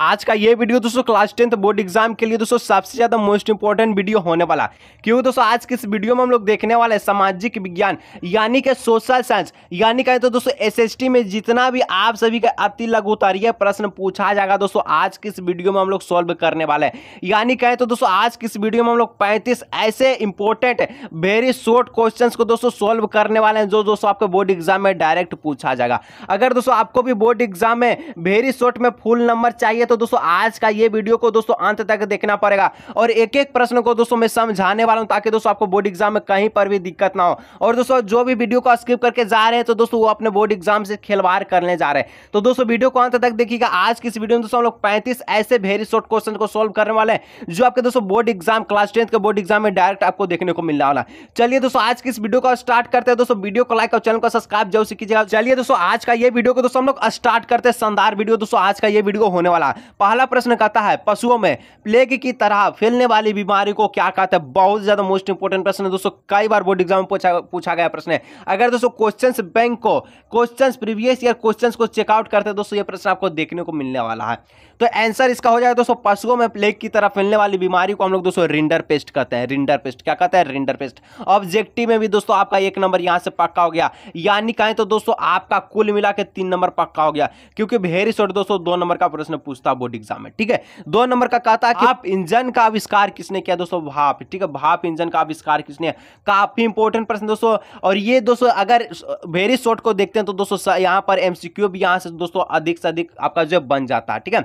आज का ये वीडियो दोस्तों क्लास टेंथ बोर्ड एग्जाम के लिए दोस्तों सबसे ज़्यादा मोस्ट इंपॉर्टेंट वीडियो होने वाला क्योंकि दोस्तों आज के इस वीडियो में हम लोग देखने वाले हैं सामाजिक विज्ञान यानी कि सोशल साइंस यानी कहें तो दोस्तों एसएसटी में जितना भी आप सभी का अति लघुतारीय प्रश्न पूछा जाएगा दोस्तों आज की इस वीडियो में हम लोग सॉल्व करने वाले हैं यानी कहें तो दोस्तों आज की इस वीडियो में हम लोग पैंतीस ऐसे इंपॉर्टेंट वेरी शॉर्ट क्वेश्चन को दोस्तों सोल्व करने वाले हैं जो दोस्तों आपको बोर्ड एग्जाम में डायरेक्ट पूछा जाएगा अगर दोस्तों आपको भी बोर्ड एग्जाम में वेरी शॉर्ट में फुल नंबर चाहिए तो दोस्तों आज का ये वीडियो को दोस्तों अंत तक देखना पड़ेगा और एक एक प्रश्न को दोस्तों मैं समझाने वाला हूँ ताकि दोस्तों आपको बोर्ड एग्जाम में कहीं पर भी दिक्कत ना हो और दोस्तों जो भी वीडियो को स्किप करके जा रहे हैं तो दोस्तों वो अपने बोर्ड एग्जाम से खिलवाड़ करने जा रहे हैं तो दोस्तों वीडियो को अंत तक देखिएगा आज की इस वीडियो में दोस्तों हम लोग पैंतीस ऐसे वेरी शॉर्ट क्वेश्चन को सोल्व करने वाले हैं जो आपके दोस्तों बोर्ड एग्जाम क्लास टेंथ के बोर्ड एग्जाम में डायरेक्ट आपको देखने को मिलने वाला चलिए दोस्तों आज की इस वीडियो को स्टार्ट करते हैं दोस्तों वीडियो को लाइक और चैनल को सब्सक्राइब जरूर कीजिएगा चलिए दोस्तों आज का ये वीडियो को दोस्तों हम लोग स्टार्ट करते हैं शानदार वीडियो दोस्तों आज का ये वीडियो होने वाला पहला प्रश्न कहता है पशुओं में प्लेग की तरह फैलने वाली बीमारी को क्या कहते हैं बहुत ज़्यादा मोस्ट इंपोर्टेंट प्रश्न है दोस्तों कई बार बोर्ड एग्जाम पूछा पूछा गया प्रश्न है अगर दोस्तों क्वेश्चन बैंक को क्वेश्चन प्रीवियस ईयर क्वेश्चन को चेकआउट करते दोस्तों ये प्रश्न आपको देखने को मिलने वाला है तो आंसर इसका हो जाएगा दोस्तों पशुओं में प्लेग की तरह फैलने वाली बीमारी को हम लोग दोस्तों रिंडर पेस्ट कहते हैं रिंडर पेस्ट क्या कहते हैं रिंडर पेस्ट ऑब्जेक्टिव में भी दोस्तों आपका एक नंबर यहाँ से पक्का हो गया यानी कहें तो दोस्तों आपका कुल मिला के तीन नंबर पक्का हो गया क्योंकि भेरी शॉर्ट दोस्तों दो नंबर का प्रश्न पूछता बोर्ड एग्जाम में ठीक है दो नंबर का कहता है कि आप इंजन का आविष्कार किसने किया दोस्तों भाप ठीक है भाप इंजन का आविष्कार किसने काफी इंपोर्टेंट प्रश्न दोस्तों और ये दोस्तों अगर वेरी शॉर्ट को देखते हैं तो दोस्तों यहाँ पर एमसीक्यू भी यहाँ से दोस्तों अधिक से अधिक आपका जो बन जाता है ठीक है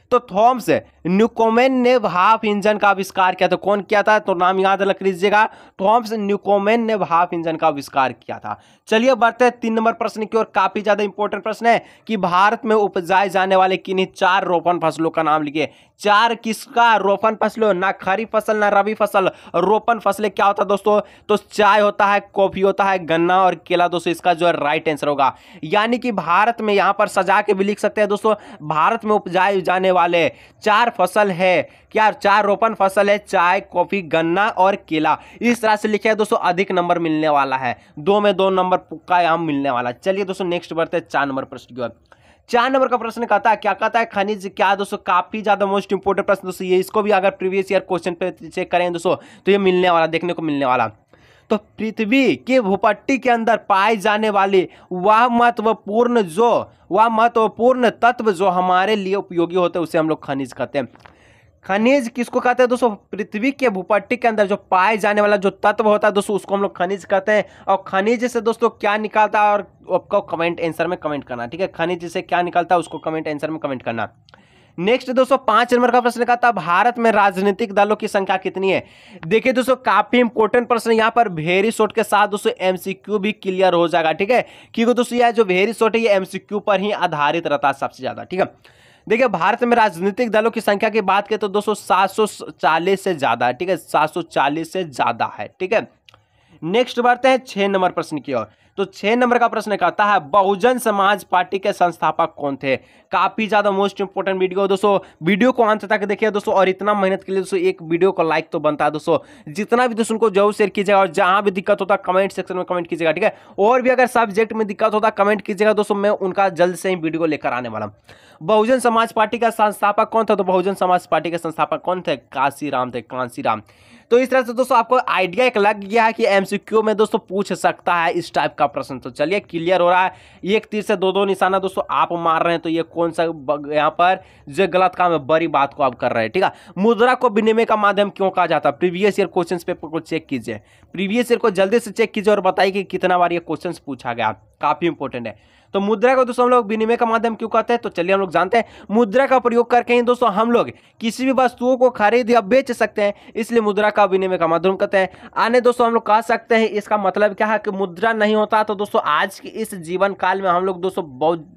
तो थॉम्स न्यूकोमेन ने हाफ इंजन का आविष्कार किया था कौन किया था तो नाम याद रख लीजिएगा थॉम्स न्यूकोमेन ने हाफ इंजन का आविष्कार किया था चलिए बढ़ते हैं तीन नंबर प्रश्न की ओर काफी ज्यादा इंपॉर्टेंट प्रश्न है कि भारत में उपजाए जाने वाले किन्हीं चार रोपण फसलों का नाम लिखिए चार किसका रोपण फसलों ना खरीफ फसल ना रबी फसल रोपण फसलें क्या होता है दोस्तों तो चाय होता है कॉफी होता है गन्ना और केला दोस्तों इसका जो है राइट आंसर होगा यानी कि भारत में यहां पर सजा के भी लिख सकते हैं दोस्तों भारत में उपजाए जाने वाले वाले चार फसल है क्या चार रोपण फसल है चाय कॉफी गन्ना और केला इस तरह से लिखा है दोस्तों अधिक नंबर मिलने वाला है दो में दो नंबर का यहाँ मिलने वाला चलिए दोस्तों नेक्स्ट बढ़ते हैं चार नंबर प्रश्न की ओर चार नंबर का प्रश्न कहता है क्या कहता है खनिज क्या दोस्तों काफी ज्यादा मोस्ट इंपोर्टेंट प्रश्न दोस्तों ये इसको भी अगर प्रीवियस ईयर क्वेश्चन पे चेक करें दोस्तों तो ये मिलने वाला देखने को मिलने वाला तो पृथ्वी के भूपट्टी के अंदर पाए जाने वाले वह महत्वपूर्ण जो वह महत्वपूर्ण तत्व जो हमारे लिए उपयोगी होते हैं उसे हम लोग खनिज कहते हैं खनिज किसको कहते हैं दोस्तों पृथ्वी के भूपट्टी के अंदर जो पाए जाने वाला जो तत्व होता है दोस्तों उसको हम लोग खनिज कहते हैं और खनिज से दोस्तों क्या निकालता है और आपको कमेंट आंसर में कमेंट करना ठीक है खनिज से क्या निकालता है उसको कमेंट आंसर में कमेंट करना नेक्स्ट दोस्तों पांच नंबर का प्रश्न कहा था भारत में राजनीतिक दलों की संख्या कितनी है देखिए दोस्तों काफी इंपोर्टेंट प्रश्न यहाँ पर वेरी शॉर्ट के साथ दोस्तों एमसीक्यू भी क्लियर हो जाएगा ठीक है क्योंकि दोस्तों यह जो वेरी शॉर्ट है ये एमसीक्यू पर ही आधारित रहता है सबसे ज्यादा ठीक है देखिए भारत में राजनीतिक दलों की संख्या की बात करें तो दोस्तों सात से ज़्यादा है ठीक है सात से ज़्यादा है ठीक है नेक्स्ट बढ़ते हैं छह नंबर प्रश्न की ओर तो छह नंबर का प्रश्न कहता है बहुजन समाज पार्टी के संस्थापक कौन थे काफी ज्यादा मोस्ट इंपोर्टेंट वीडियो दोस्तों वीडियो को अंत तक देखिए दोस्तों और इतना मेहनत के लिए दोस्तों एक वीडियो को लाइक तो बनता है दोस्तों जितना भी दोस्तों उनको जरूर शेयर कीजिएगा और जहां भी दिक्कत होता है कमेंट सेक्शन में कमेंट कीजिएगा ठीक है और भी अगर सब्जेक्ट में दिक्कत होता है कमेंट कीजिएगा दोस्तों मैं उनका जल्द से ही वीडियो लेकर आने वाला बहुजन समाज पार्टी का संस्थापक कौन था तो बहुजन समाज पार्टी के संस्थापक कौन थे काशी राम थे काशी राम तो इस तरह से दोस्तों आपको आइडिया एक लग गया है कि एमसीक्यू में दोस्तों पूछ सकता है इस टाइप का प्रश्न तो चलिए क्लियर हो रहा है एक तीर से दो दो निशाना दोस्तों आप मार रहे हैं तो ये कौन सा यहाँ पर जो गलत काम है बड़ी बात को आप कर रहे हैं ठीक है मुद्रा को विनिमय का माध्यम क्यों कहा जाता है प्रीवियस ईयर क्वेश्चन पेपर को चेक कीजिए प्रीवियस ईयर को जल्दी से चेक कीजिए और बताइए कि कितना बार ये क्वेश्चन पूछा गया काफी इंपॉर्टेंट है तो मुद्रा को दोस्तों हम लोग विनिमय का माध्यम क्यों कहते हैं तो चलिए हम लोग जानते हैं मुद्रा का प्रयोग करके ही दोस्तों हम लोग किसी भी वस्तुओं को खरीद या बेच सकते हैं इसलिए मुद्रा का विनिमय का माध्यम कहते हैं आने दोस्तों हम लोग कह सकते हैं इसका मतलब क्या है कि मुद्रा नहीं होता तो दोस्तों आज के इस जीवन काल में हम लोग दोस्तों बहुत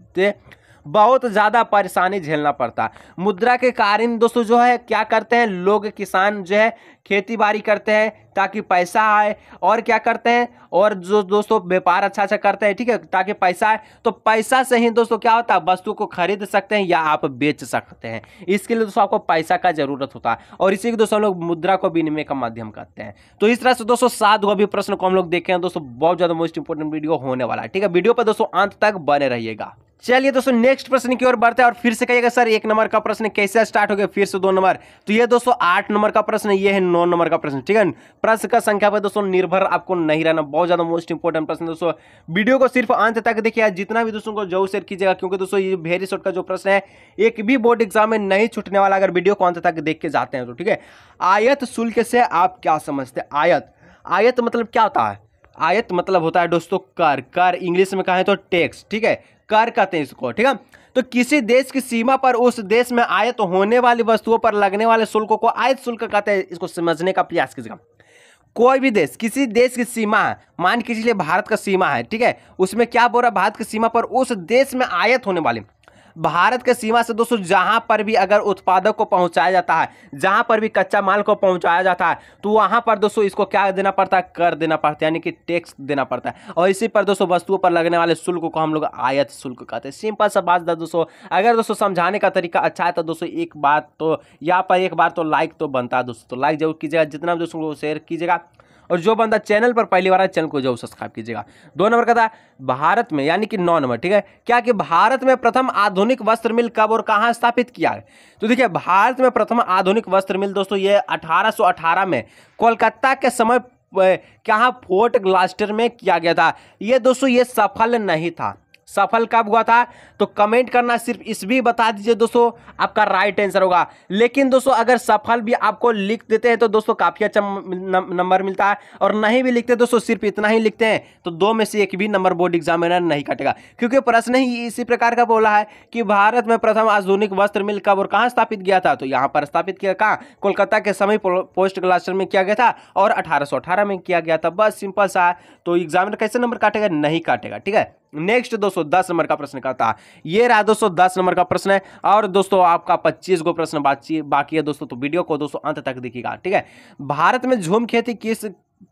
बहुत ज़्यादा परेशानी झेलना पड़ता मुद्रा के कारण दोस्तों जो है क्या करते हैं लोग किसान जो है खेती बाड़ी करते हैं ताकि पैसा आए और क्या करते हैं और जो दोस्तों व्यापार अच्छा अच्छा करते हैं ठीक है ताकि पैसा आए तो पैसा से ही दोस्तों क्या होता है वस्तु को खरीद सकते हैं या आप बेच सकते हैं इसके लिए दोस्तों आपको पैसा का जरूरत होता है और इसी के दोस्तों लोग मुद्रा को विनिमय का माध्यम करते हैं तो इस तरह से दोस्तों सात गो भी प्रश्न को हम लोग देखे हैं दोस्तों बहुत ज़्यादा मोस्ट इंपोर्टेंट वीडियो होने वाला है ठीक है वीडियो पर दोस्तों अंत तक बने रहिएगा चलिए दोस्तों नेक्स्ट प्रश्न की ओर बढ़ते हैं और फिर से कहिएगा सर एक नंबर का प्रश्न कैसे स्टार्ट हो गया फिर से दो नंबर तो ये दोस्तों आठ नंबर का प्रश्न ये है नौ नंबर का प्रश्न ठीक है प्रश्न का संख्या पर दोस्तों निर्भर आपको नहीं रहना बहुत ज्यादा मोस्ट इंपॉर्टेंट प्रश्न दोस्तों वीडियो को सिर्फ अंत तक देखिए जितना भी दोस्तों को जरूर शेयर कीजिएगा क्योंकि दोस्तों ये वेरी शॉर्ट का जो प्रश्न है एक भी बोर्ड एग्जाम में नहीं छूटने वाला अगर वीडियो को अंत तक देख के जाते हैं तो ठीक है आयत शुल्क से आप क्या समझते हैं आयत आयत मतलब क्या होता है आयत मतलब होता है दोस्तों कर कर इंग्लिश में कहें तो टैक्स ठीक है कर कहते हैं इसको ठीक है तो किसी देश की सीमा पर उस देश में आयत होने वाली वस्तुओं पर लगने वाले शुल्क को आयत शुल्क कहते हैं इसको समझने का प्रयास कीजिएगा कोई भी देश किसी देश की सीमा है मान के चलिए भारत का सीमा है ठीक है उसमें क्या बोल रहा है भारत की सीमा पर उस देश में आयत होने वाले भारत के सीमा से दोस्तों जहाँ पर भी अगर उत्पादक को पहुँचाया जाता है जहाँ पर भी कच्चा माल को पहुँचाया जाता है तो वहाँ पर दोस्तों इसको क्या देना पड़ता है कर देना पड़ता है यानी कि टैक्स देना पड़ता है और इसी पर दोस्तों वस्तुओं पर लगने वाले शुल्क को हम लोग आयत शुल्क कहते हैं सिंपल सा बात दोस्तों अगर दोस्तों समझाने का तरीका अच्छा है तो दोस्तों एक बात तो यहाँ पर एक बार तो लाइक तो बनता है दोस्तों तो लाइक जरूर कीजिएगा जितना दोस्तों शेयर कीजिएगा और जो बंदा चैनल पर पहली बार चैनल को जो सब्सक्राइब कीजिएगा दो नंबर का था भारत में यानी कि नौ नंबर ठीक है क्या कि भारत में प्रथम आधुनिक वस्त्र मिल कब और कहाँ स्थापित किया है तो देखिए भारत में प्रथम आधुनिक वस्त्र मिल दोस्तों ये अठारह में कोलकाता के समय कहाँ फोर्ट ग्लास्टर में किया गया था ये दोस्तों ये सफल नहीं था सफल कब हुआ था तो कमेंट करना सिर्फ इस भी बता दीजिए दोस्तों आपका राइट आंसर होगा लेकिन दोस्तों अगर सफल भी आपको लिख देते हैं तो दोस्तों काफ़ी अच्छा नंबर मिलता है और नहीं भी लिखते दोस्तों सिर्फ इतना ही लिखते हैं तो दो में से एक भी नंबर बोर्ड एग्जामिनर नहीं कटेगा क्योंकि प्रश्न ही इसी प्रकार का बोला है कि भारत में प्रथम आधुनिक वस्त्र मिल कब और कहाँ स्थापित किया था तो यहाँ पर स्थापित किया कहाँ कोलकाता के समय पोस्ट ग्लास्टर में किया गया था और अठारह में किया गया था बस सिंपल सा तो एग्जामिनर कैसे नंबर काटेगा नहीं काटेगा ठीक है नेक्स्ट दोस्तों दस नंबर का प्रश्न कहता है ये रहा दोस्तों दस नंबर का प्रश्न है और दोस्तों आपका पच्चीस गो प्रश्न बाकी है दोस्तों तो वीडियो को दोस्तों अंत तक देखिएगा ठीक है भारत में झूम खेती किस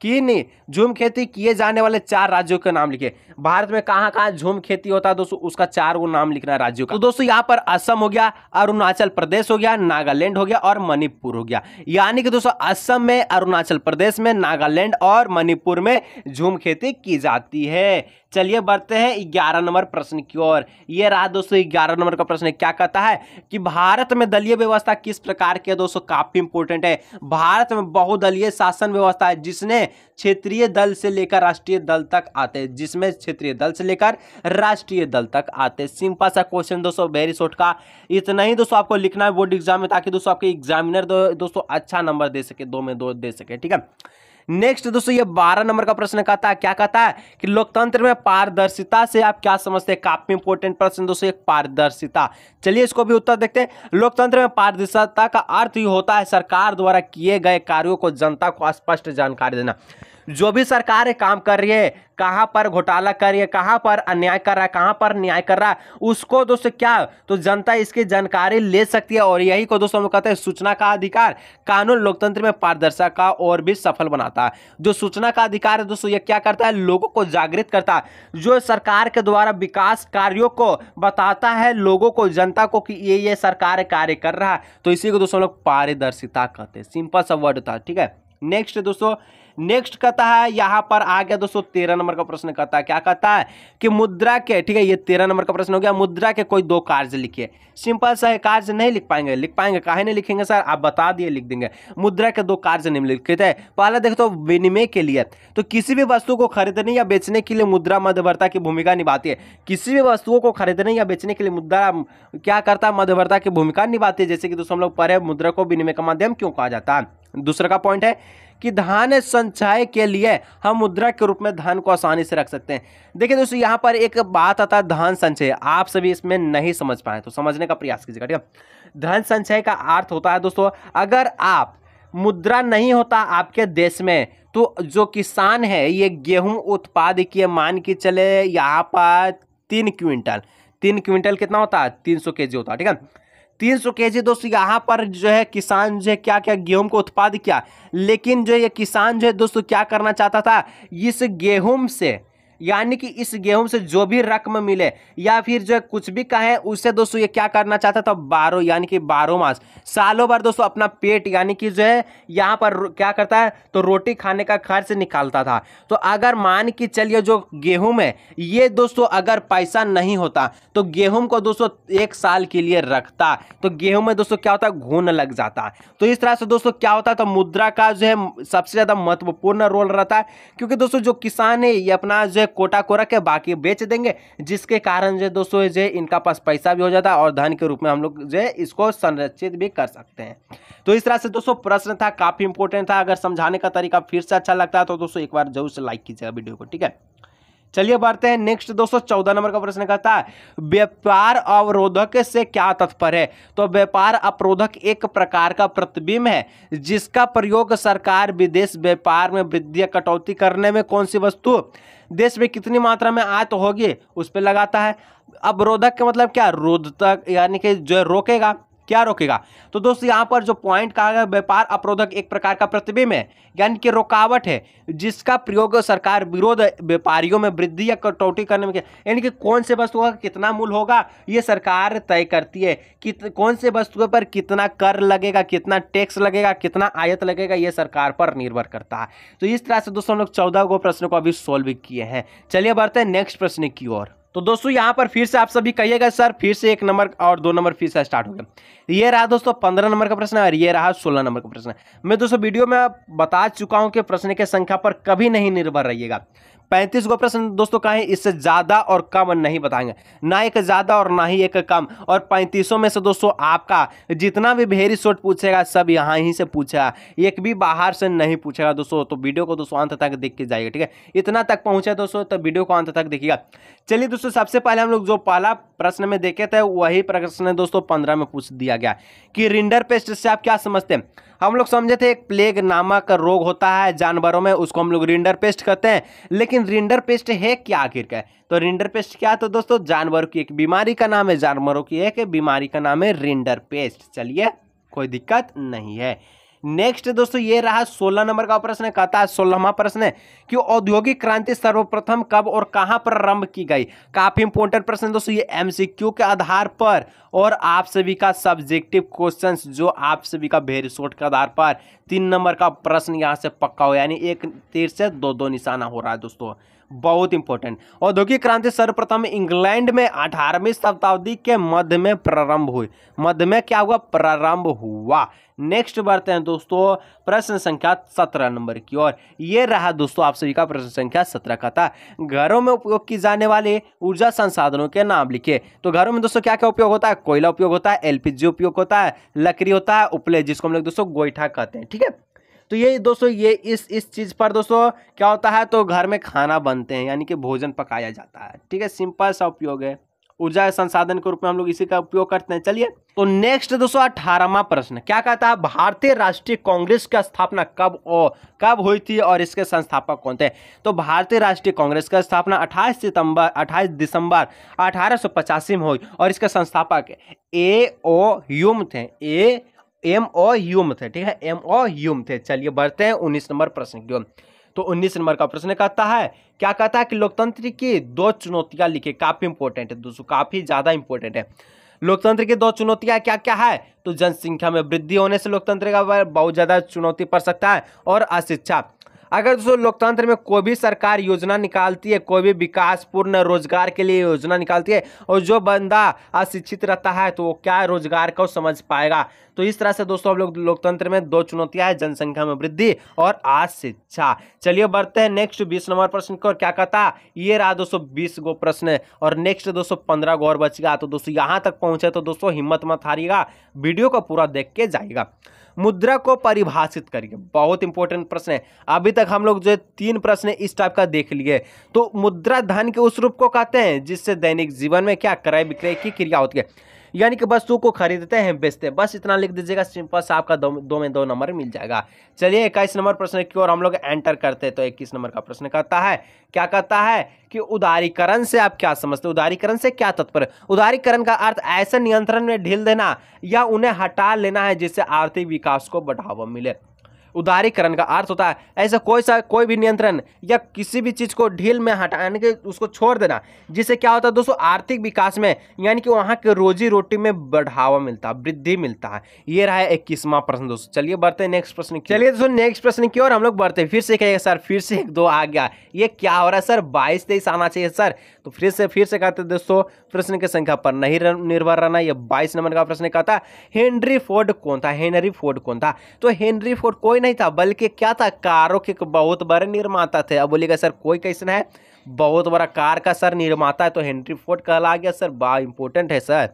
नहीं झूम खेती किए जाने वाले चार राज्यों के नाम लिखे भारत में कहाँ कहाँ झूम खेती होता है दोस्तों उसका चार वो नाम लिखना है राज्यों का तो दोस्तों यहाँ पर असम हो गया अरुणाचल प्रदेश हो गया नागालैंड हो गया और मणिपुर हो गया यानी कि दोस्तों असम में अरुणाचल प्रदेश में नागालैंड और मणिपुर में झूम खेती की जाती है चलिए बढ़ते हैं ग्यारह नंबर प्रश्न की ओर ये रहा दोस्तों ग्यारह नंबर का प्रश्न क्या कहता है कि भारत में दलीय व्यवस्था किस प्रकार की है दोस्तों काफी इंपोर्टेंट है भारत में बहुदलीय शासन व्यवस्था है जिसने क्षेत्रीय दल से लेकर राष्ट्रीय दल तक आते हैं जिसमें क्षेत्रीय दल से लेकर राष्ट्रीय दल तक आते हैं सिंपल सा क्वेश्चन दोस्तों वेरी शॉर्ट का इतना ही दोस्तों आपको लिखना है बोर्ड एग्जाम में ताकि दोस्तों आपके एग्जामिनर दोस्तों अच्छा नंबर दे सके दो में दो दे सके ठीक है नेक्स्ट दोस्तों ये बारह नंबर का प्रश्न कहता है क्या कहता है कि लोकतंत्र में पारदर्शिता से आप क्या समझते हैं काफी इंपोर्टेंट प्रश्न दोस्तों एक पारदर्शिता चलिए इसको भी उत्तर देखते हैं लोकतंत्र में पारदर्शिता का अर्थ ही होता है सरकार द्वारा किए गए कार्यों को जनता को स्पष्ट जानकारी देना जो भी सरकार है काम कर रही है कहाँ पर घोटाला कर रही है कहाँ पर अन्याय कर रहा है कहाँ पर न्याय कर रहा है उसको दोस्तों क्या तो जनता इसकी जानकारी ले सकती है और यही को दोस्तों हम कहते हैं सूचना का अधिकार कानून लोकतंत्र में पारदर्शिता और भी सफल बनाता है जो सूचना का अधिकार है दोस्तों ये क्या करता है लोगों को जागृत करता है जो सरकार के द्वारा विकास कार्यों को बताता है लोगों को जनता को कि ये ये सरकार कार्य कर रहा है तो इसी को दोस्तों लोग पारदर्शिता कहते हैं सिंपल सा वर्ड था ठीक है नेक्स्ट दोस्तों नेक्स्ट कहता है यहाँ पर आ गया दोस्तों तेरह नंबर का प्रश्न कहता है क्या कहता है कि मुद्रा के ठीक है ये तेरह नंबर का प्रश्न हो गया मुद्रा के कोई दो कार्य लिखिए सिंपल सा कार्य नहीं लिख पाएंगे लिख पाएंगे काहे नहीं लिखेंगे सर आप बता दिए लिख देंगे मुद्रा के दो कार्य निम्नलिखित है पहला देख तो विनिमय के लिए तो किसी भी वस्तु को खरीदने या बेचने के लिए मुद्रा मध्यवर्ता की भूमिका निभाती है किसी भी वस्तुओं को खरीदने या बेचने के लिए मुद्रा क्या करता है मध्यवर्ता की भूमिका निभाती है जैसे कि दोस्तों हम लोग पढ़े मुद्रा को विनिमय का माध्यम क्यों कहा जाता है दूसरा का पॉइंट है कि धान संचय के लिए हम मुद्रा के रूप में धान को आसानी से रख सकते हैं देखिए दोस्तों यहाँ पर एक बात आता है धान संचय आप सभी इसमें नहीं समझ पाए तो समझने का प्रयास कीजिएगा ठीक है धन संचय का अर्थ होता है दोस्तों अगर आप मुद्रा नहीं होता आपके देश में तो जो किसान है ये गेहूं उत्पाद के मान के चले यहाँ पर तीन क्विंटल तीन क्विंटल कितना होता है तीन सौ के होता है ठीक है तीन सौ के जी दोस्तों यहाँ पर जो है किसान जो है क्या क्या गेहूं को उत्पाद किया लेकिन जो ये किसान जो है दोस्तों क्या करना चाहता था इस गेहूं से यानी कि इस गेहूं से जो भी रकम मिले या फिर जो कुछ भी कहें उससे दोस्तों ये क्या करना चाहता था बारह यानी कि बारह मास सालों भर दोस्तों अपना पेट यानी कि जो है यहाँ पर क्या करता है तो रोटी खाने का खर्च निकालता था तो अगर मान के चलिए जो गेहूं है ये दोस्तों अगर पैसा नहीं होता तो गेहूं को दोस्तों एक साल के लिए रखता तो गेहूं में दोस्तों क्या होता है घुन लग जाता तो इस तरह से दोस्तों क्या होता है तो मुद्रा का जो है सबसे ज़्यादा महत्वपूर्ण रोल रहता है क्योंकि दोस्तों जो किसान है ये अपना जो है कोटा को के बाकी बेच देंगे जिसके कारण जो दोस्तों जो इनका पास पैसा भी हो जाता है और धन के रूप में हम लोग जो है इसको संरक्षित भी कर सकते हैं तो इस तरह से दोस्तों प्रश्न था काफ़ी इंपॉर्टेंट था अगर समझाने का तरीका फिर से अच्छा लगता है तो दोस्तों एक बार जरूर से लाइक कीजिएगा वीडियो को ठीक है चलिए बढ़ते हैं नेक्स्ट दोस्तों चौदह नंबर का प्रश्न कहता है व्यापार अवरोधक से क्या तत्पर है तो व्यापार अवरोधक एक प्रकार का प्रतिबिंब है जिसका प्रयोग सरकार विदेश व्यापार में वृद्धि कटौती करने में कौन सी वस्तु देश में कितनी मात्रा में आयत तो होगी उस पर लगाता है अवरोधक का मतलब क्या रोधक यानी कि जो रोकेगा क्या रोकेगा तो दोस्तों यहाँ पर जो पॉइंट कहा गया व्यापार अपरोधक एक प्रकार का प्रतिबिंब है यानी कि रुकावट है जिसका प्रयोग सरकार विरोध व्यापारियों में वृद्धि या कटौती करने में यानी कि कौन से वस्तुओं का कितना मूल होगा ये सरकार तय करती है कि कौन से वस्तुओं पर कितना कर लगेगा कितना टैक्स लगेगा कितना आयत लगेगा ये सरकार पर निर्भर करता है तो इस तरह से दोस्तों हम लोग चौदह गो प्रश्नों को अभी सॉल्व किए हैं चलिए बढ़ते हैं नेक्स्ट प्रश्न की ओर तो दोस्तों यहाँ पर फिर से आप सभी कहिएगा सर फिर से एक नंबर और दो नंबर फिर से स्टार्ट हो गया ये रहा दोस्तों पंद्रह नंबर का प्रश्न और ये रहा सोलह नंबर का प्रश्न मैं दोस्तों वीडियो में बता चुका हूँ कि प्रश्न की संख्या पर कभी नहीं निर्भर रहिएगा पैंतीस गो प्रश्न दोस्तों का है इससे ज़्यादा और कम नहीं बताएंगे ना एक ज़्यादा और ना ही एक कम और पैंतीसों में से दोस्तों आपका जितना भी भेरी शोट पूछेगा सब यहाँ ही से पूछेगा एक भी बाहर से नहीं पूछेगा दोस्तों तो वीडियो को दोस्तों अंत तक देख के जाइएगा ठीक है इतना तक पहुंचे दोस्तों तो वीडियो को अंत तक देखिएगा चलिए दोस्तों सबसे पहले हम लोग जो पहला प्रश्न में देखे थे वही प्रश्न दोस्तों पंद्रह में पूछ दिया गया कि रिंडर पेस्ट से आप क्या समझते हैं हम लोग समझे थे एक प्लेग नामक रोग होता है जानवरों में उसको हम लोग रिंडर पेस्ट कहते हैं लेकिन रिंडर पेस्ट है क्या आखिर का तो रिंडर पेस्ट क्या तो दोस्तों जानवरों की एक बीमारी का नाम है जानवरों की एक बीमारी का नाम है रिंडर पेस्ट चलिए कोई दिक्कत नहीं है नेक्स्ट दोस्तों ये रहा सोलह नंबर का प्रश्न कहता है सोलहवा प्रश्न है कि औद्योगिक क्रांति सर्वप्रथम कब और कहां पर प्रारंभ की गई काफी इंपोर्टेंट प्रश्न दोस्तों ये एमसीक्यू के आधार पर और आप सभी का सब्जेक्टिव क्वेश्चन जो आप सभी का वेरी शोट के आधार पर तीन नंबर का प्रश्न यहाँ से पक्का हो यानी एक तीर से दो दो निशाना हो रहा है दोस्तों बहुत इंपॉर्टेंट औद्योगिक क्रांति सर्वप्रथम इंग्लैंड में अठारहवीं शताब्दी के मध्य में प्रारंभ हुई मध्य में क्या हुआ प्रारंभ हुआ नेक्स्ट बढ़ते हैं दोस्तों प्रश्न संख्या सत्रह नंबर की और ये रहा दोस्तों आप सभी का प्रश्न संख्या सत्रह का था घरों में उपयोग की जाने वाले ऊर्जा संसाधनों के नाम लिखे तो घरों में दोस्तों क्या क्या उपयोग होता है कोयला उपयोग होता है एलपीजी उपयोग होता है लकड़ी होता है उपले जिसको हम लोग दोस्तों गोईठा कहते हैं ठीक है तो ये दोस्तों ये इस इस चीज़ पर दोस्तों क्या होता है तो घर में खाना बनते हैं यानी कि भोजन पकाया जाता है ठीक है सिंपल सा उपयोग है ऊर्जा संसाधन के रूप में हम लोग इसी का उपयोग करते हैं चलिए तो नेक्स्ट दोस्तों अठारहवा प्रश्न क्या कहता है भारतीय राष्ट्रीय कांग्रेस की स्थापना कब ओ कब हुई थी और इसके संस्थापक कौन थे तो भारतीय राष्ट्रीय कांग्रेस की स्थापना 28 सितंबर 28 दिसंबर अठारह में हुई और इसके संस्थापक ए ओ यूम थे ए एम ओ यूम थे ठीक है एम ओ यूम थे चलिए बढ़ते हैं उन्नीस नंबर प्रश्न की ओर तो उन्नीस नंबर का प्रश्न कहता है क्या कहता है कि लोकतंत्र की दो चुनौतियां लिखे काफ़ी इंपोर्टेंट है दोस्तों काफ़ी ज़्यादा इंपोर्टेंट है लोकतंत्र की दो चुनौतियां क्या क्या है तो जनसंख्या में वृद्धि होने से लोकतंत्र का बहुत ज़्यादा चुनौती पड़ सकता है और अशिक्षा अगर दोस्तों लोकतंत्र में कोई भी सरकार योजना निकालती है कोई भी विकासपूर्ण रोजगार के लिए योजना निकालती है और जो बंदा अशिक्षित रहता है तो वो क्या रोजगार को समझ पाएगा तो इस तरह से दोस्तों हम लोग लोकतंत्र में दो चुनौतियां हैं जनसंख्या में वृद्धि और अशिक्षा चलिए बढ़ते हैं नेक्स्ट बीस नंबर प्रश्न को क्या कहता ये रहा दोस्तों बीस गो प्रश्न और नेक्स्ट दोस्तों पंद्रह गो और बच गया तो दोस्तों यहाँ तक पहुँचे तो दोस्तों हिम्मत मत हारिएगा वीडियो को पूरा देख के जाएगा मुद्रा को परिभाषित करिए बहुत इंपॉर्टेंट प्रश्न है अभी तक हम लोग जो तीन प्रश्न इस टाइप का देख लिए तो मुद्रा धन के उस रूप को कहते हैं जिससे दैनिक जीवन में क्या क्रय विक्रय की क्रिया होती है यानी कि वस्तु को खरीदते हैं बेचते हैं बस इतना लिख दीजिएगा सिंपल सा आपका दो, दो में दो नंबर मिल जाएगा चलिए इक्कीस नंबर प्रश्न की ओर हम लोग एंटर करते हैं तो इक्कीस नंबर का प्रश्न कहता है क्या कहता है कि उदारीकरण से आप क्या समझते उदारीकरण से क्या तत्पर उदारीकरण का अर्थ ऐसे नियंत्रण में ढील देना या उन्हें हटा लेना है जिससे आर्थिक विकास को बढ़ावा मिले उदारीकरण का अर्थ होता है ऐसा कोई सा कोई भी नियंत्रण या किसी भी चीज़ को ढील में हटाने के उसको छोड़ देना जिससे क्या होता है दोस्तों आर्थिक विकास में यानी कि वहाँ के रोजी रोटी में बढ़ावा मिलता है वृद्धि मिलता है ये रहा है एक किस्मा प्रश्न दोस्तों चलिए बढ़ते हैं नेक्स्ट प्रश्न चलिए दोस्तों नेक्स्ट प्रश्न की ओर हम लोग बढ़ते फिर से कहेगा सर फिर से एक दो आ गया ये क्या हो रहा है सर बाईस तेईस आना चाहिए सर तो फिर से फिर से कहते दोस्तों प्रश्न की संख्या पर नहीं निर्भर रहना यह बाईस नंबर का प्रश्न कहता है हेनरी फोर्ड कौन था हेनरी फोर्ड कौन था तो हेनरी फोर्ड कोई नहीं था बल्कि क्या था कारों के बहुत बड़े निर्माता थे अब बोलिएगा सर कोई कैसन है बहुत बड़ा कार का सर निर्माता है तो हेनरी फोर्ड कहला गया सर बा इम्पोर्टेंट है सर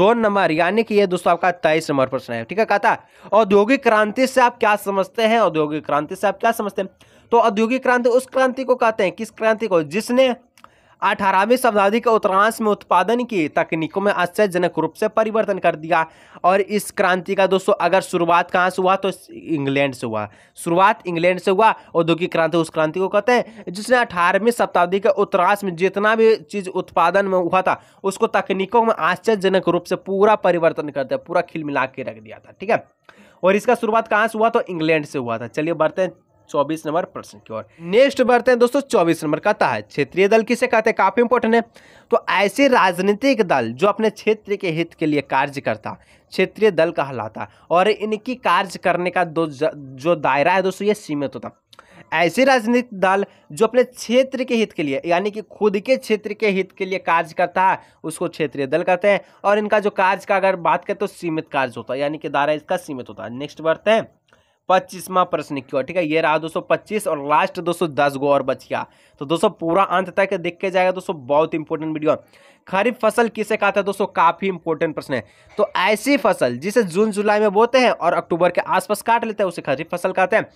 दो नंबर यानी कि ये दोस्तों आपका तेईस नंबर प्रश्न है ठीक है कहता औद्योगिक क्रांति से आप क्या समझते हैं औद्योगिक क्रांति से आप क्या समझते हैं तो औद्योगिक क्रांति उस क्रांति को कहते हैं किस क्रांति को जिसने अठारहवीं शताब्दी के उत्तरांश में उत्पादन की तकनीकों में आश्चर्यजनक रूप से परिवर्तन कर दिया और इस क्रांति का दोस्तों अगर शुरुआत कहाँ से हुआ तो इंग्लैंड से हुआ शुरुआत इंग्लैंड से हुआ औद्योगिक क्रांति उस क्रांति को कहते हैं जिसने अठारहवीं शताब्दी के उत्तरांश में जितना भी चीज़ उत्पादन में हुआ था उसको तकनीकों में आश्चर्यजनक रूप से पूरा परिवर्तन कर दिया पूरा खिलमिला के रख दिया था ठीक है और इसका शुरुआत कहाँ से हुआ तो इंग्लैंड से हुआ था चलिए बढ़ते हैं चौबीस नंबर प्रश्न की ओर नेक्स्ट बढ़ते हैं दोस्तों चौबीस नंबर कहता है क्षेत्रीय दल किसे कहते हैं काफी इंपोर्टेंट है तो ऐसे राजनीतिक दल जो अपने क्षेत्र के हित के लिए कार्य करता क्षेत्रीय दल कहलाता और इनकी कार्य करने का दो जो दायरा है दोस्तों ये सीमित होता ऐसे राजनीतिक दल जो अपने क्षेत्र के हित के लिए यानी कि खुद के क्षेत्र के हित के लिए कार्य करता है उसको क्षेत्रीय दल कहते हैं और इनका जो कार्य का अगर बात करें तो सीमित कार्य होता है यानी कि दायरा इसका सीमित होता है नेक्स्ट बढ़ते हैं पच्चीसवा प्रश्न क्यों ठीक है ये रहा सौ पच्चीस और लास्ट सौ दस गो और बच गया तो दोस्तों पूरा अंत तक देख के जाएगा दोस्तों बहुत इंपॉर्टेंट वीडियो खरीफ फसल किसे कहा था दोस्तों काफी इंपॉर्टेंट प्रश्न है तो ऐसी फसल जिसे जून जुलाई में बोते हैं और अक्टूबर के आसपास काट लेते हैं उसे खरीफ फसल कहते हैं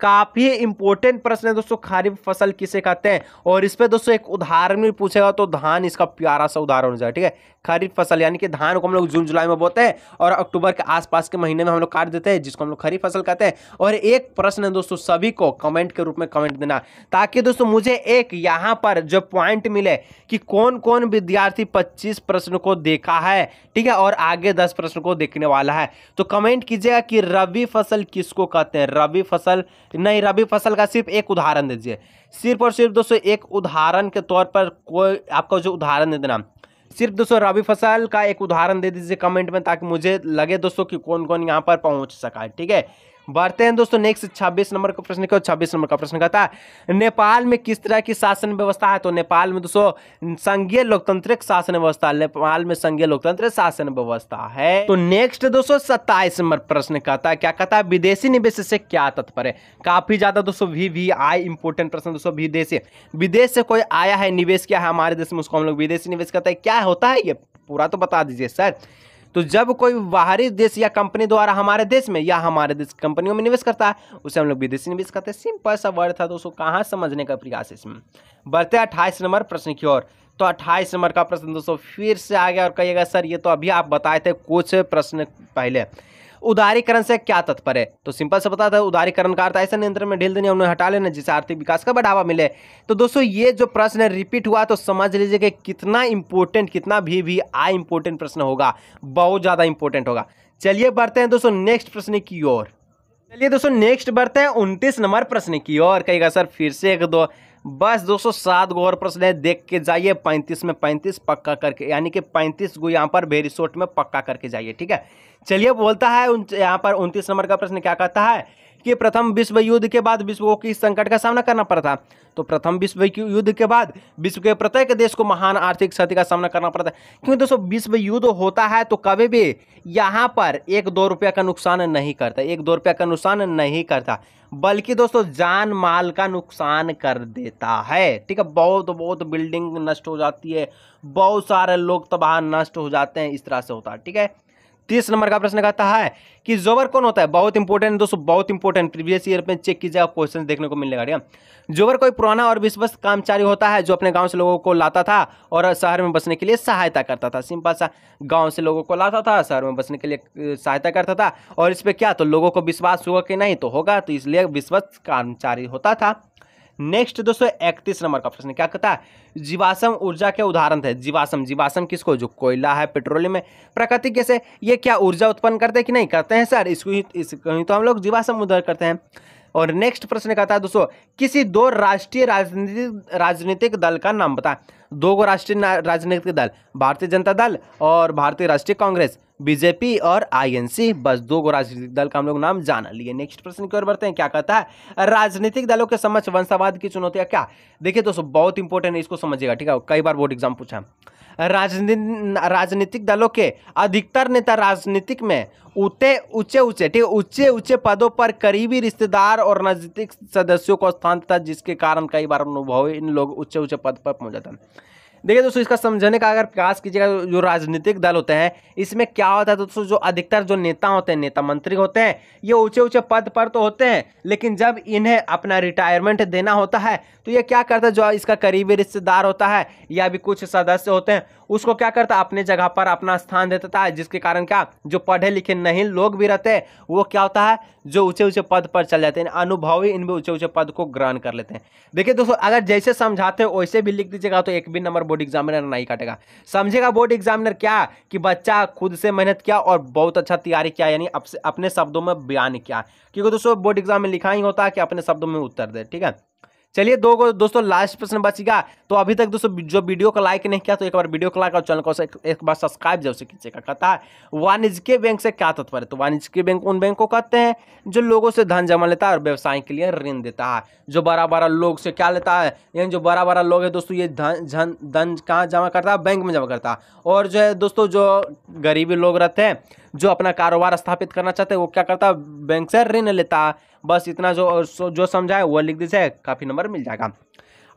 काफी इंपॉर्टेंट प्रश्न है दोस्तों खरीफ फसल किसे कहते हैं और इस पर दोस्तों एक उदाहरण भी पूछेगा तो धान इसका प्यारा सा उदाहरण हो जाएगा ठीक है खरीफ फसल यानी कि धान को हम लोग जून जुलाई में बोते हैं और अक्टूबर के आसपास के महीने में हम लोग काट देते हैं जिसको हम लोग खरीफ फसल कहते हैं और एक प्रश्न है दोस्तों सभी को कमेंट के रूप में कमेंट देना ताकि दोस्तों मुझे एक यहाँ पर जो पॉइंट मिले कि कौन कौन विद्यार्थी विद्यार्थी 25 प्रश्न को देखा है ठीक है और आगे 10 प्रश्न को देखने वाला है तो कमेंट कीजिएगा कि रबी फसल किसको कहते हैं रबी फसल नहीं रबी फसल का सिर्फ एक उदाहरण दीजिए सिर्फ और सिर्फ दोस्तों एक उदाहरण के तौर पर कोई आपका जो उदाहरण दे देना सिर्फ दोस्तों रबी फसल का एक उदाहरण दे दीजिए कमेंट में ताकि मुझे लगे दोस्तों कि कौन कौन यहाँ पर पहुँच सका ठीक है बढ़ते हैं दोस्तों नेक्स्ट छब्बीस नंबर का प्रश्न क्या छब्बीस नंबर का प्रश्न कहता है नेपाल में किस तरह की शासन व्यवस्था है तो नेपाल में दोस्तों संघीय लोकतांत्रिक शासन व्यवस्था नेपाल में संघीय लोकतांत्रिक शासन व्यवस्था है तो नेक्स्ट दोस्तों सत्ताईस नंबर प्रश्न कहता है क्या कहता है विदेशी निवेश से क्या तत्पर है काफी ज्यादा दोस्तों वी वी आई इंपोर्टेंट प्रश्न दोस्तों विदेशी विदेश से कोई आया है निवेश किया है हमारे देश में उसको हम लोग विदेशी निवेश कहते हैं क्या होता है ये पूरा तो बता दीजिए सर तो जब कोई बाहरी देश या कंपनी द्वारा हमारे देश में या हमारे देश की कंपनियों में निवेश करता है उसे हम लोग विदेशी निवेश करते हैं सिंपल सा वर्ड था दोस्तों कहाँ समझने का प्रयास इसमें बढ़ते अट्ठाईस नंबर प्रश्न की ओर तो अट्ठाईस नंबर का प्रश्न दोस्तों फिर से आ गया और कहिएगा सर ये तो अभी आप बताए थे कुछ प्रश्न पहले उदारीकरण से क्या तत्पर है तो सिंपल से बता था उदारीकरण का अर्थ ऐसा नियंत्रण में ढील देने उन्हें हटा लेना जिससे आर्थिक विकास का बढ़ावा मिले तो दोस्तों ये जो प्रश्न है रिपीट हुआ तो समझ लीजिए कि कितना इंपोर्टेंट कितना भी भी आ इंपोर्टेंट प्रश्न होगा बहुत ज़्यादा इंपोर्टेंट होगा चलिए बढ़ते हैं दोस्तों नेक्स्ट प्रश्न की ओर चलिए दोस्तों नेक्स्ट बढ़ते हैं उनतीस नंबर प्रश्न की ओर कहेगा सर फिर से एक दो बस दोस्तों सात गो और प्रश्न है देख के जाइए पैंतीस में पैंतीस पक्का करके यानी कि पैंतीस गो यहाँ पर वेरी शॉर्ट में पक्का करके जाइए ठीक है चलिए बोलता है यहाँ पर उनतीस नंबर का प्रश्न क्या कहता है कि प्रथम विश्व युद्ध के बाद विश्व को किस संकट का सामना करना पड़ा था तो प्रथम विश्व युद्ध के बाद विश्व के प्रत्येक देश को महान आर्थिक क्षति का सामना करना पड़ता है क्योंकि दोस्तों विश्व युद्ध होता है तो कभी भी यहाँ पर एक दो रुपया का नुकसान नहीं करता एक दो रुपया का नुकसान नहीं करता बल्कि दोस्तों जान माल का नुकसान कर देता है ठीक है बहुत बहुत बिल्डिंग नष्ट हो जाती है बहुत सारे लोग तबाह नष्ट हो जाते हैं इस तरह से होता है ठीक है तीस नंबर का प्रश्न कहता है कि जोबर कौन होता है बहुत इंपॉर्टेंट दोस्तों बहुत इंपॉर्टेंट प्रीवियस ईयर में चेक कीजिएगा क्वेश्चन देखने को मिलेगा ठीक है जोबर कोई पुराना और विश्वस्त कामचारी होता है जो अपने गांव से लोगों को लाता था और शहर में बसने के लिए सहायता करता था सिंपल सा गाँव से लोगों को लाता था शहर में बसने के लिए सहायता करता था और इस पर क्या तो लोगों को विश्वास हुआ कि नहीं तो होगा तो इसलिए विश्वस्त कर्मचारी होता था नेक्स्ट दोस्तों इकतीस नंबर का प्रश्न क्या कहता है जीवाश्म ऊर्जा के उदाहरण थे जीवाश्म जीवाश्म किसको जो कोयला है पेट्रोलियम है प्राकृतिक गैस है ये क्या ऊर्जा उत्पन्न करते हैं कि नहीं करते हैं सर इसको ही तो हम लोग जीवाश्म उदाहरण करते हैं और नेक्स्ट प्रश्न कहता है दोस्तों किसी दो राष्ट्रीय राजनीतिक राजनीतिक दल का नाम बताएं दो गो राष्ट्रीय राजनीतिक दल भारतीय जनता दल और भारतीय राष्ट्रीय कांग्रेस बीजेपी और आईएनसी बस दो गो राजनीतिक दल का हम लोग नाम जान लिए नेक्स्ट प्रश्न की ओर बढ़ते हैं क्या कहता है राजनीतिक दलों के समक्ष वंशवाद की चुनौतियां क्या देखिए दोस्तों बहुत इंपॉर्टेंट है इसको समझिएगा ठीक है कई बार बोर्ड एग्जाम पूछा राजनी राजनीतिक दलों के अधिकतर नेता राजनीतिक में उते ऊंचे ऊंचे ठीक ऊंचे ऊंचे पदों पर करीबी रिश्तेदार और नजदीक सदस्यों को स्थान था जिसके कारण कई बार अनुभव इन लोग ऊंचे ऊंचे पद पर पहुंच जाते हैं देखिए दोस्तों इसका समझने का अगर प्रयास कीजिएगा जो राजनीतिक दल होते हैं इसमें क्या होता है दोस्तों जो अधिकतर जो नेता होते हैं नेता मंत्री होते हैं ये ऊंचे ऊंचे पद पर तो होते हैं लेकिन जब इन्हें अपना रिटायरमेंट देना होता है तो ये क्या करता है जो इसका करीबी रिश्तेदार होता है या भी कुछ सदस्य होते हैं उसको क्या करता अपने जगह पर अपना स्थान दे देता है जिसके कारण क्या जो पढ़े लिखे नहीं लोग भी रहते वो क्या होता है जो ऊंचे ऊंचे पद पर चले जाते हैं अनुभवी इन भी ऊंचे ऊंचे पद को ग्रहण कर लेते हैं देखिए दोस्तों अगर जैसे समझाते हो वैसे भी लिख दीजिएगा तो एक भी नंबर बोर्ड एग्जामिनर नहीं काटेगा समझेगा बोर्ड एग्जामिनर क्या कि बच्चा खुद से मेहनत किया और बहुत अच्छा तैयारी किया यानी अपने शब्दों में बयान किया क्योंकि दोस्तों बोर्ड एग्जाम में लिखा ही होता है कि अपने शब्दों में उत्तर दे ठीक है चलिए दो दोस्तों लास्ट प्रश्न बचेगा तो अभी तक दोस्तों जो वीडियो को लाइक नहीं किया तो एक बार वीडियो को लाइक और चैनल को एक बार सब्सक्राइब जरूर से कीजिएगा कहता है वाणिज्य बैंक से क्या तत्पर है तो वाणिज्य बैंक उन बैंक को कहते हैं जो लोगों से धन जमा लेता है और व्यवसाय के लिए ऋण देता है जो बड़ा बड़ा लोग से क्या लेता है यानी जो बड़ा बड़ा लोग है दोस्तों ये धन धन धन कहाँ जमा करता है बैंक में जमा करता है और जो है दोस्तों जो गरीबी लोग रहते हैं जो अपना कारोबार स्थापित करना चाहते हैं वो क्या करता है बैंक से ऋण लेता है बस इतना जो जो समझाए वो लिख दीजिए काफ़ी नंबर मिल जाएगा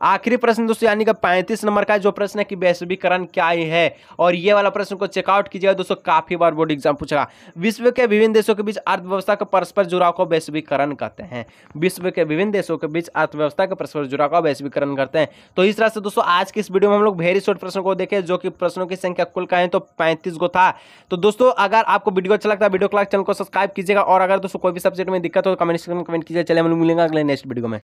आखिरी प्रश्न दोस्तों यानी कि पैंतीस नंबर का जो प्रश्न है कि वैश्वीकरण क्या है और ये वाला प्रश्न को चेकआउट कीजिएगा दोस्तों काफी बार बोर्ड एग्जाम पूछेगा विश्व के विभिन्न देशों के बीच अर्थव्यवस्था के परस्पर जुड़ाव को वैश्वीकरण कहते हैं विश्व के विभिन्न देशों के बीच अर्थव्यवस्था के परस्पर जुड़ाव का वैश्वीकरण करते हैं तो इस तरह से दोस्तों आज की इस वीडियो में हम लोग वेरी शॉर्ट प्रश्न को देखें जो कि प्रश्नों की संख्या कुल का है तो पैंतीस को था तो दोस्तों अगर आपको वीडियो अच्छा लगता है वीडियो क्लास चैनल को सब्सक्राइब कीजिएगा और अगर दोस्तों कोई भी सब्जेक्ट में दिक्कत हो तो कमेंट सेक्शन में कमेंट कीजिए चले हम लोग मिलेंगे अगले नेक्स्ट वीडियो में